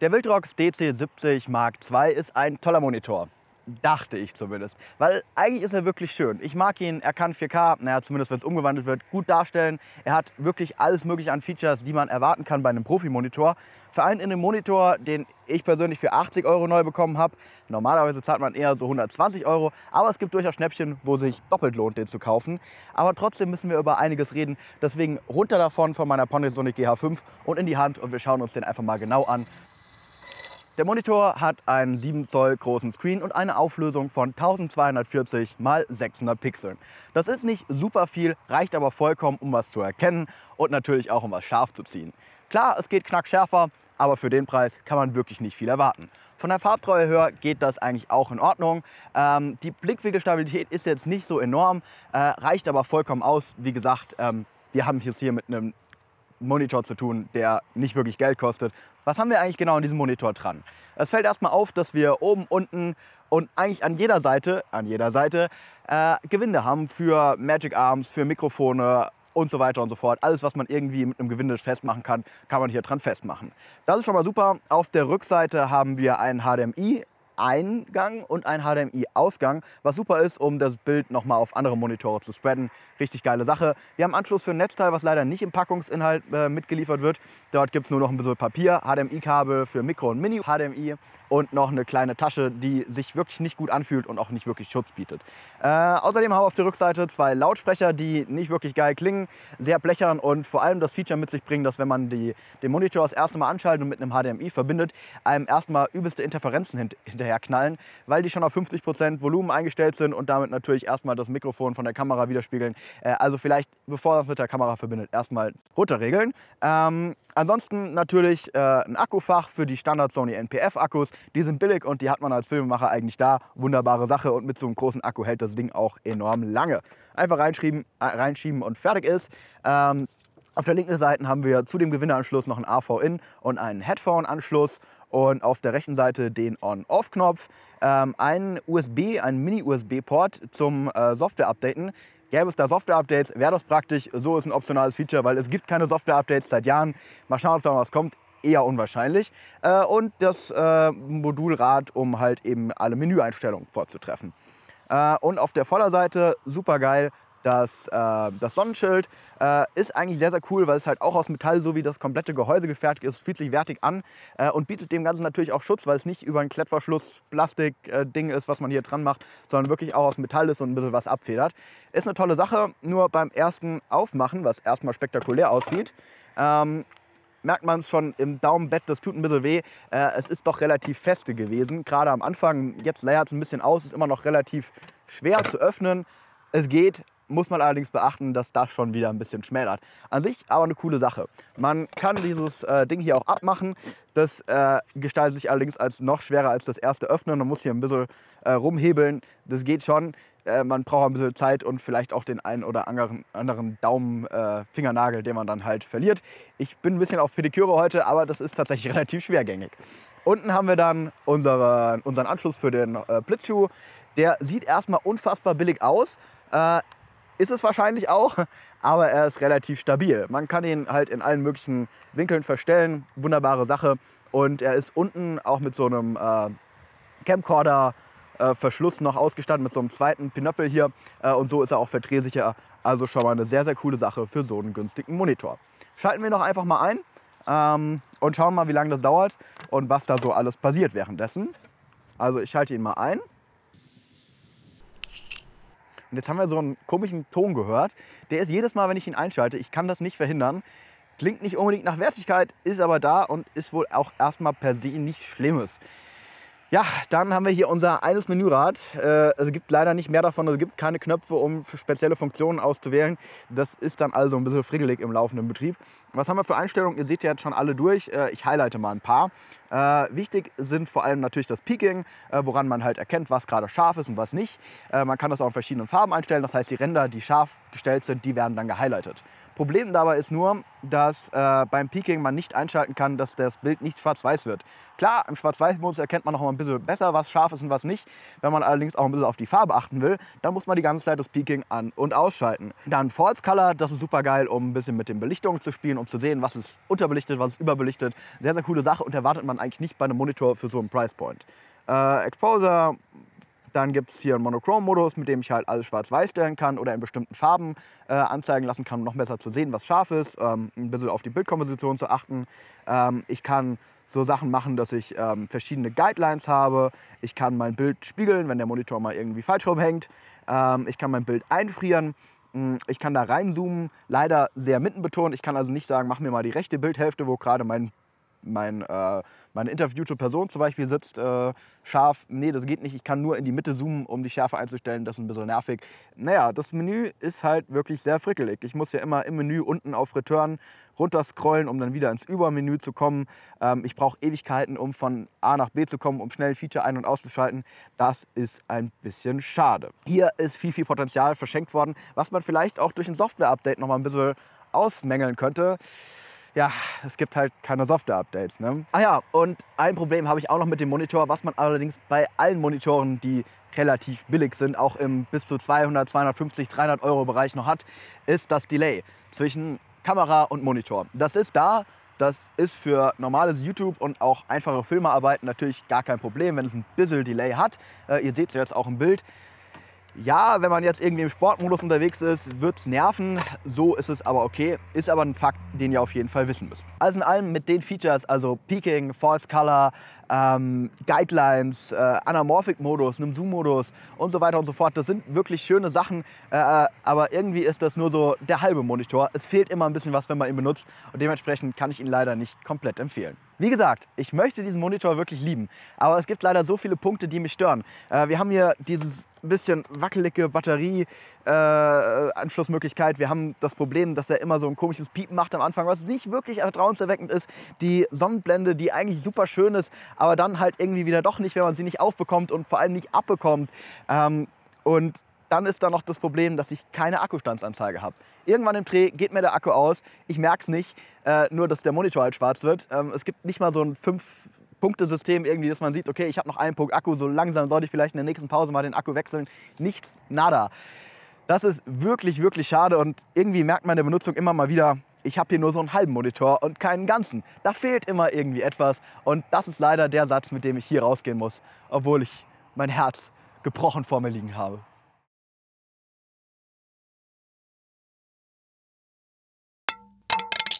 Der Wildrox DC70 Mark II ist ein toller Monitor. Dachte ich zumindest. Weil eigentlich ist er wirklich schön. Ich mag ihn, er kann 4K, naja, zumindest wenn es umgewandelt wird, gut darstellen. Er hat wirklich alles mögliche an Features, die man erwarten kann bei einem Profi-Monitor. Vor allem in einem Monitor, den ich persönlich für 80 Euro neu bekommen habe, normalerweise zahlt man eher so 120 Euro, aber es gibt durchaus Schnäppchen, wo sich doppelt lohnt, den zu kaufen. Aber trotzdem müssen wir über einiges reden, deswegen runter davon von meiner Panasonic GH5 und in die Hand und wir schauen uns den einfach mal genau an der Monitor hat einen 7 Zoll großen Screen und eine Auflösung von 1240 x 600 Pixeln. Das ist nicht super viel, reicht aber vollkommen, um was zu erkennen und natürlich auch um was scharf zu ziehen. Klar, es geht knackschärfer, aber für den Preis kann man wirklich nicht viel erwarten. Von der Farbtreue her geht das eigentlich auch in Ordnung. Ähm, die Blickwinkelstabilität ist jetzt nicht so enorm, äh, reicht aber vollkommen aus. Wie gesagt, ähm, wir haben es jetzt hier mit einem Monitor zu tun, der nicht wirklich Geld kostet. Was haben wir eigentlich genau an diesem Monitor dran? Es fällt erstmal auf, dass wir oben, unten und eigentlich an jeder Seite, an jeder Seite, äh, Gewinde haben für Magic Arms, für Mikrofone und so weiter und so fort. Alles, was man irgendwie mit einem Gewinde festmachen kann, kann man hier dran festmachen. Das ist schon mal super. Auf der Rückseite haben wir einen HDMI HDMI-Eingang und ein HDMI-Ausgang, was super ist, um das Bild nochmal auf andere Monitore zu spreaden. Richtig geile Sache. Wir haben Anschluss für ein Netzteil, was leider nicht im Packungsinhalt äh, mitgeliefert wird. Dort gibt es nur noch ein bisschen Papier, HDMI-Kabel für Mikro und Mini, HDMI und noch eine kleine Tasche, die sich wirklich nicht gut anfühlt und auch nicht wirklich Schutz bietet. Äh, außerdem haben wir auf der Rückseite zwei Lautsprecher, die nicht wirklich geil klingen, sehr blechern und vor allem das Feature mit sich bringen, dass wenn man die, den Monitor das erste Mal anschaltet und mit einem HDMI verbindet, einem erstmal übelste Interferenzen hint hinterher herknallen, weil die schon auf 50% Volumen eingestellt sind und damit natürlich erstmal das Mikrofon von der Kamera widerspiegeln. Äh, also vielleicht, bevor das mit der Kamera verbindet, erstmal runterregeln. Ähm, ansonsten natürlich äh, ein Akkufach für die Standard Sony NPF Akkus. Die sind billig und die hat man als Filmemacher eigentlich da. Wunderbare Sache und mit so einem großen Akku hält das Ding auch enorm lange. Einfach reinschieben, äh, reinschieben und fertig ist. Ähm, auf der linken Seite haben wir zu dem Gewinneranschluss noch einen AV-In und einen Headphone-Anschluss und auf der rechten Seite den On-Off-Knopf, ähm, einen USB, einen Mini-USB-Port zum äh, Software-Updaten. Gäbe es da Software-Updates, wäre das praktisch. So ist ein optionales Feature, weil es gibt keine Software-Updates seit Jahren. Mal schauen, ob da was kommt. Eher unwahrscheinlich. Äh, und das äh, Modulrad, um halt eben alle Menüeinstellungen vorzutreffen. Äh, und auf der Vorderseite, super geil, das, äh, das Sonnenschild äh, ist eigentlich sehr, sehr cool, weil es halt auch aus Metall, so wie das komplette Gehäuse gefertigt ist, fühlt sich wertig an äh, und bietet dem Ganzen natürlich auch Schutz, weil es nicht über ein Klettverschluss Plastik-Ding äh, ist, was man hier dran macht, sondern wirklich auch aus Metall ist und ein bisschen was abfedert. Ist eine tolle Sache, nur beim ersten Aufmachen, was erstmal spektakulär aussieht, ähm, merkt man es schon im Daumenbett, das tut ein bisschen weh. Äh, es ist doch relativ feste gewesen, gerade am Anfang. Jetzt leiert es ein bisschen aus, ist immer noch relativ schwer zu öffnen. Es geht, muss man allerdings beachten, dass das schon wieder ein bisschen schmälert. An sich aber eine coole Sache. Man kann dieses äh, Ding hier auch abmachen. Das äh, gestaltet sich allerdings als noch schwerer als das erste Öffnen. Man muss hier ein bisschen äh, rumhebeln. Das geht schon. Äh, man braucht ein bisschen Zeit und vielleicht auch den einen oder anderen, anderen Daumen, äh, Fingernagel, den man dann halt verliert. Ich bin ein bisschen auf Pediküre heute, aber das ist tatsächlich relativ schwergängig. Unten haben wir dann unsere, unseren Anschluss für den äh, Blitzschuh. Der sieht erstmal unfassbar billig aus. Ist es wahrscheinlich auch, aber er ist relativ stabil. Man kann ihn halt in allen möglichen Winkeln verstellen. Wunderbare Sache. Und er ist unten auch mit so einem äh, Camcorder. Äh, Verschluss noch ausgestattet mit so einem zweiten Pinöppel hier äh, und so ist er auch verdrehsicher. Also schon mal eine sehr, sehr coole Sache für so einen günstigen Monitor. Schalten wir noch einfach mal ein ähm, und schauen mal, wie lange das dauert und was da so alles passiert währenddessen. Also ich schalte ihn mal ein. Und jetzt haben wir so einen komischen Ton gehört. Der ist jedes Mal, wenn ich ihn einschalte, ich kann das nicht verhindern. Klingt nicht unbedingt nach Wertigkeit, ist aber da und ist wohl auch erstmal per se nichts Schlimmes. Ja, dann haben wir hier unser eines Menürad. Äh, es gibt leider nicht mehr davon, es gibt keine Knöpfe, um spezielle Funktionen auszuwählen. Das ist dann also ein bisschen frickelig im laufenden Betrieb. Was haben wir für Einstellungen? Ihr seht ja jetzt schon alle durch. Äh, ich highlighte mal ein paar. Äh, wichtig sind vor allem natürlich das Peaking, äh, woran man halt erkennt, was gerade scharf ist und was nicht. Äh, man kann das auch in verschiedenen Farben einstellen. Das heißt, die Ränder, die scharf gestellt sind, die werden dann gehighlightet. Problem dabei ist nur, dass äh, beim Peaking man nicht einschalten kann, dass das Bild nicht schwarz-weiß wird. Klar, im Schwarz-Weiß-Modus erkennt man noch mal ein bisschen besser, was scharf ist und was nicht. Wenn man allerdings auch ein bisschen auf die Farbe achten will, dann muss man die ganze Zeit das Peaking an- und ausschalten. Dann False Color, das ist super geil, um ein bisschen mit den Belichtungen zu spielen, um zu sehen, was ist unterbelichtet, was ist überbelichtet. Sehr, sehr coole Sache und erwartet man eigentlich nicht bei einem Monitor für so einen Price Point. Äh, Exposure dann gibt es hier einen Monochrome-Modus, mit dem ich halt alles schwarz-weiß stellen kann oder in bestimmten Farben äh, anzeigen lassen kann, um noch besser zu sehen, was scharf ist, ähm, ein bisschen auf die Bildkomposition zu achten. Ähm, ich kann so Sachen machen, dass ich ähm, verschiedene Guidelines habe. Ich kann mein Bild spiegeln, wenn der Monitor mal irgendwie falsch rumhängt. Ähm, ich kann mein Bild einfrieren. Hm, ich kann da reinzoomen, leider sehr mitten betont. Ich kann also nicht sagen, mach mir mal die rechte Bildhälfte, wo gerade mein mein, äh, meine interviewte Person zum Beispiel sitzt äh, scharf. Nee, das geht nicht. Ich kann nur in die Mitte zoomen, um die Schärfe einzustellen. Das ist ein bisschen nervig. Naja, das Menü ist halt wirklich sehr frickelig. Ich muss ja immer im Menü unten auf Return runterscrollen, um dann wieder ins Übermenü zu kommen. Ähm, ich brauche Ewigkeiten, um von A nach B zu kommen, um schnell Feature ein- und auszuschalten. Das ist ein bisschen schade. Hier ist viel, viel Potenzial verschenkt worden, was man vielleicht auch durch ein Software-Update noch mal ein bisschen ausmängeln könnte ja, es gibt halt keine Software-Updates. Ne? Ah ja, und ein Problem habe ich auch noch mit dem Monitor, was man allerdings bei allen Monitoren, die relativ billig sind, auch im bis zu 200, 250, 300 Euro Bereich noch hat, ist das Delay zwischen Kamera und Monitor. Das ist da, das ist für normales YouTube und auch einfache Filmearbeiten natürlich gar kein Problem, wenn es ein bisschen Delay hat. Äh, ihr seht es jetzt auch im Bild. Ja, wenn man jetzt irgendwie im Sportmodus unterwegs ist, wird es nerven. So ist es aber okay. Ist aber ein Fakt, den ihr auf jeden Fall wissen müsst. Alles in allem mit den Features, also Peaking, False Color, ähm, Guidelines, äh, Anamorphic-Modus, einem Zoom-Modus und so weiter und so fort. Das sind wirklich schöne Sachen, äh, aber irgendwie ist das nur so der halbe Monitor. Es fehlt immer ein bisschen was, wenn man ihn benutzt und dementsprechend kann ich ihn leider nicht komplett empfehlen. Wie gesagt, ich möchte diesen Monitor wirklich lieben, aber es gibt leider so viele Punkte, die mich stören. Äh, wir haben hier dieses bisschen wackelige Batterieanschlussmöglichkeit. Äh, wir haben das Problem, dass er immer so ein komisches Piepen macht am Anfang, was nicht wirklich vertrauenserweckend ist. Die Sonnenblende, die eigentlich super schön ist, aber dann halt irgendwie wieder doch nicht, wenn man sie nicht aufbekommt und vor allem nicht abbekommt. Ähm, und dann ist da noch das Problem, dass ich keine Akkustandsanzeige habe. Irgendwann im Dreh geht mir der Akku aus. Ich merke es nicht, äh, nur dass der Monitor halt schwarz wird. Ähm, es gibt nicht mal so ein fünf punkte system irgendwie, dass man sieht, okay, ich habe noch einen Punkt Akku, so langsam sollte ich vielleicht in der nächsten Pause mal den Akku wechseln. Nichts, nada. Das ist wirklich, wirklich schade und irgendwie merkt man in der Benutzung immer mal wieder, ich habe hier nur so einen halben Monitor und keinen ganzen. Da fehlt immer irgendwie etwas. Und das ist leider der Satz, mit dem ich hier rausgehen muss, obwohl ich mein Herz gebrochen vor mir liegen habe.